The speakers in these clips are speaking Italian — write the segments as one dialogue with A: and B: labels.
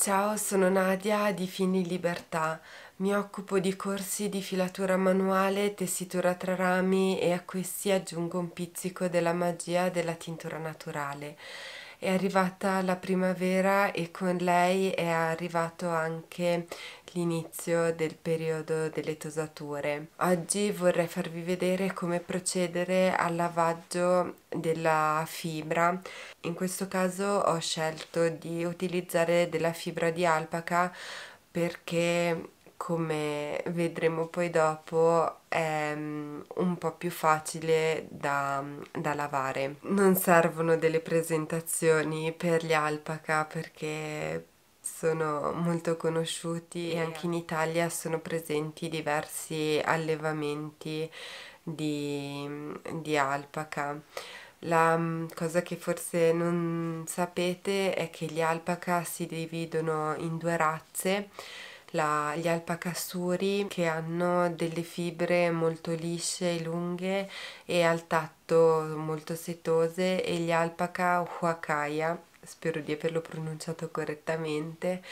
A: Ciao, sono Nadia di Fini Libertà. Mi occupo di corsi di filatura manuale, tessitura tra rami e a questi aggiungo un pizzico della magia della tintura naturale è arrivata la primavera e con lei è arrivato anche l'inizio del periodo delle tosature. Oggi vorrei farvi vedere come procedere al lavaggio della fibra. In questo caso ho scelto di utilizzare della fibra di alpaca perché come vedremo poi dopo è mm, un po' più facile da, mm, da, lavare non servono delle presentazioni per gli alpaca perché sono molto conosciuti e anche in Italia sono presenti diversi allevamenti di, mm, di alpaca la cosa che forse non sapete è che gli alpaca si dividono in due razze la, gli alpacasturi che hanno delle fibre molto lisce e lunghe e al tatto molto setose e gli alpaca huacaya, spero di averlo pronunciato correttamente,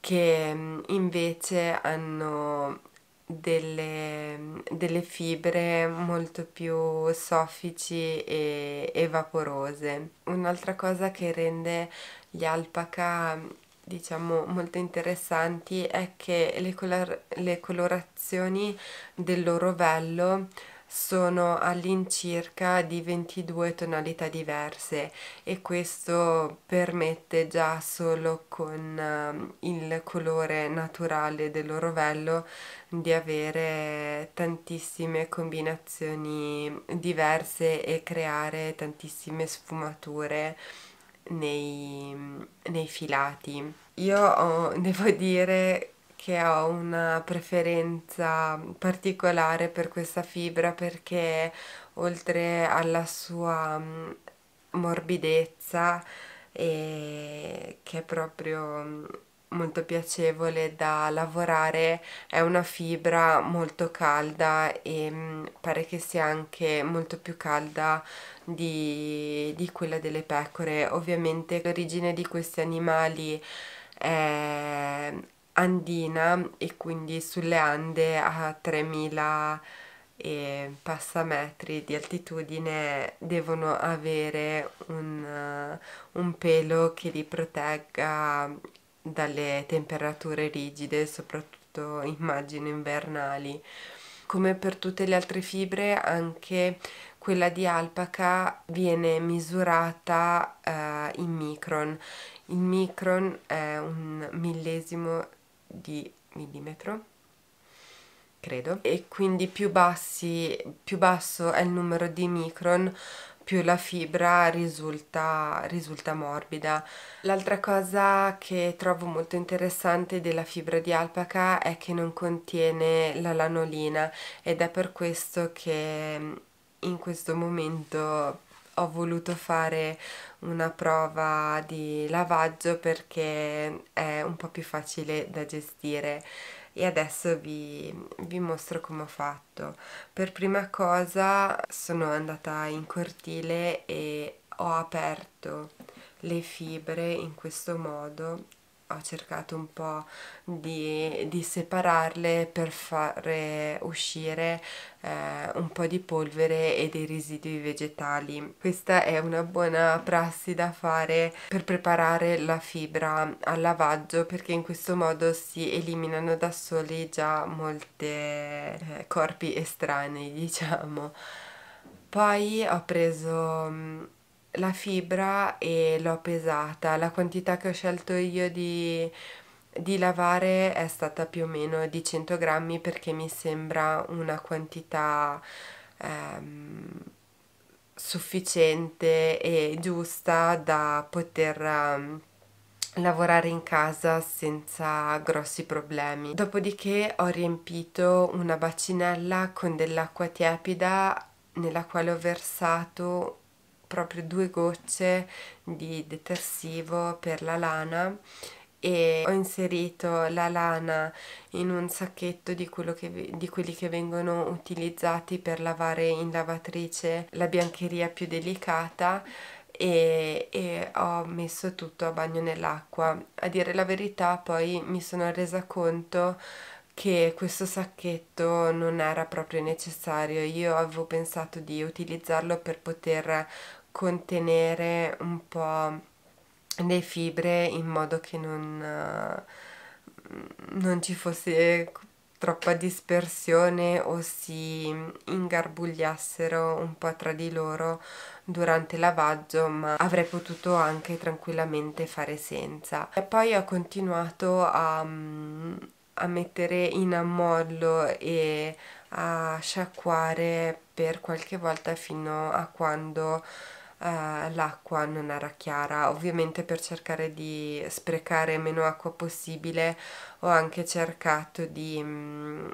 A: che mm, invece hanno delle, mm, delle, fibre molto più soffici e, e vaporose. Un'altra cosa che rende gli alpaca mm, diciamo molto interessanti è che le, color le colorazioni del loro vello sono all'incirca di 22 tonalità diverse e questo permette già solo con ehm, il colore naturale del loro vello di avere tantissime combinazioni diverse e creare tantissime sfumature nei, nei filati. Io ho, devo dire che ho una preferenza particolare per questa fibra perché oltre alla sua mm, morbidezza e che è proprio mm, molto piacevole da lavorare, è una fibra molto calda e mm, pare che sia anche molto più calda di, di quella delle pecore. Ovviamente l'origine di questi animali è andina e quindi sulle Ande a 3000 e passa metri di altitudine devono avere un, un pelo che li protegga dalle temperature rigide, soprattutto immagino invernali. Come per tutte le altre fibre, anche quella di alpaca viene misurata uh, in micron. Il micron è un millesimo di millimetro, credo, e quindi più, bassi, più basso è il numero di micron, più la fibra risulta, risulta morbida. L'altra cosa che trovo molto interessante della fibra di alpaca è che non contiene la lanolina ed è per questo che mm, in questo momento ho voluto fare una prova di lavaggio perché è un po' più facile da gestire e adesso vi, vi mostro come ho fatto. Per prima cosa sono andata in cortile e ho aperto le fibre in questo modo ho cercato un po' di, di separarle per fare uscire eh, un po' di polvere e dei residui vegetali. Questa è una buona prassi da fare per preparare la fibra al lavaggio perché in questo modo si eliminano da soli già molti eh, corpi estranei diciamo. Poi ho preso mm, la fibra e l'ho pesata, la quantità che ho scelto io di, di lavare è stata più o meno di 100 grammi perché mi sembra una quantità ehm, sufficiente e giusta da poter um, lavorare in casa senza grossi problemi. Dopodiché ho riempito una bacinella con dell'acqua tiepida nella quale ho versato proprio due gocce di detersivo per la lana e ho inserito la lana in un sacchetto di, che, di, quelli che vengono utilizzati per lavare in lavatrice la biancheria più delicata e, e ho messo tutto a bagno nell'acqua. A dire la verità poi mi sono resa conto che questo sacchetto non era proprio necessario, io avevo pensato di utilizzarlo per poter contenere un po' le fibre in modo che non, eh, non ci fosse troppa dispersione o si ingarbugliassero un po' tra di loro durante il lavaggio ma avrei potuto anche tranquillamente fare senza e poi ho continuato a, a mettere in ammollo e a sciacquare per qualche volta fino a quando eh, l'acqua non era chiara ovviamente per cercare di sprecare meno acqua possibile ho anche cercato di mh, mm,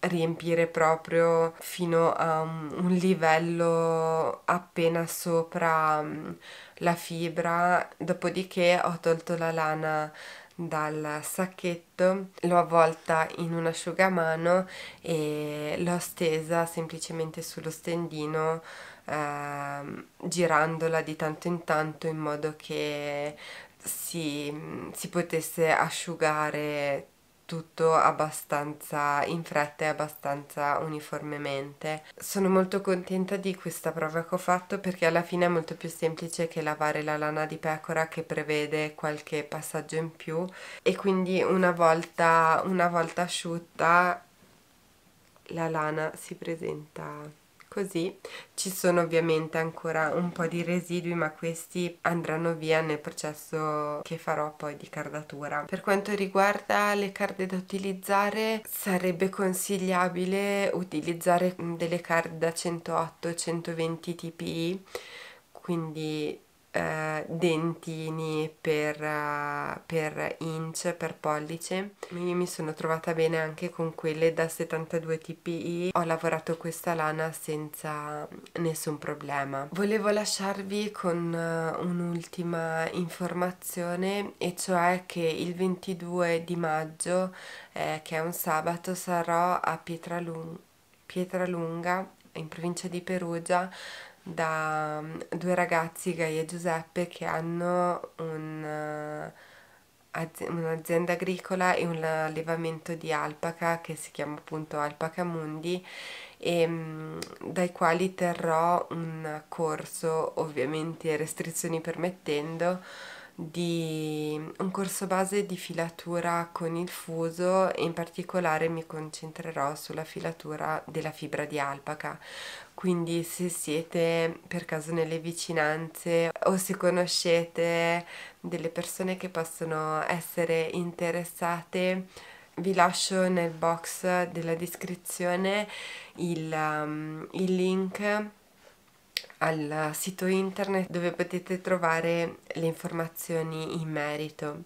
A: riempire proprio fino a un, un livello appena sopra mh, mm, la fibra dopodiché ho tolto la lana dal sacchetto, l'ho avvolta in un asciugamano e l'ho stesa semplicemente sullo stendino eh, girandola di tanto in tanto in modo che si, si potesse asciugare tutto abbastanza in fretta e abbastanza uniformemente. Sono molto contenta di questa prova che ho fatto perché alla fine è molto più semplice che lavare la lana di pecora che prevede qualche passaggio in più e quindi una volta, una volta asciutta la lana si presenta così ci sono ovviamente ancora un po' di residui ma questi andranno via nel processo che farò poi di cardatura per quanto riguarda le carte da utilizzare sarebbe consigliabile utilizzare delle carte da 108 120 tpi quindi eh, dentini per, uh, per, inch, per pollice. Io mi sono trovata bene anche con quelle da 72 TPI, ho lavorato questa lana senza nessun problema. Volevo lasciarvi con uh, un'ultima informazione e cioè che il 22 di maggio, eh, che è un sabato, sarò a Pietralung Pietralunga in provincia di Perugia da mm, due ragazzi, Gaia e Giuseppe, che hanno un, eh, un'azienda agricola e un allevamento di alpaca che si chiama appunto Alpaca Mundi e mm, dai quali terrò un corso ovviamente restrizioni permettendo di un corso base di filatura con il fuso e in particolare mi concentrerò sulla filatura della fibra di alpaca quindi se siete per caso nelle vicinanze o se conoscete delle persone che possono essere interessate vi lascio nel box della descrizione il, um, il link al sito internet dove potete trovare le informazioni in merito.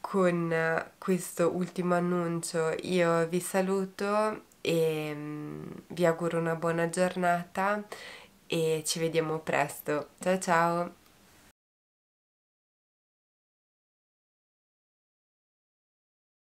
A: Con questo ultimo annuncio io vi saluto e mm, vi auguro una buona giornata e ci vediamo presto. Ciao ciao!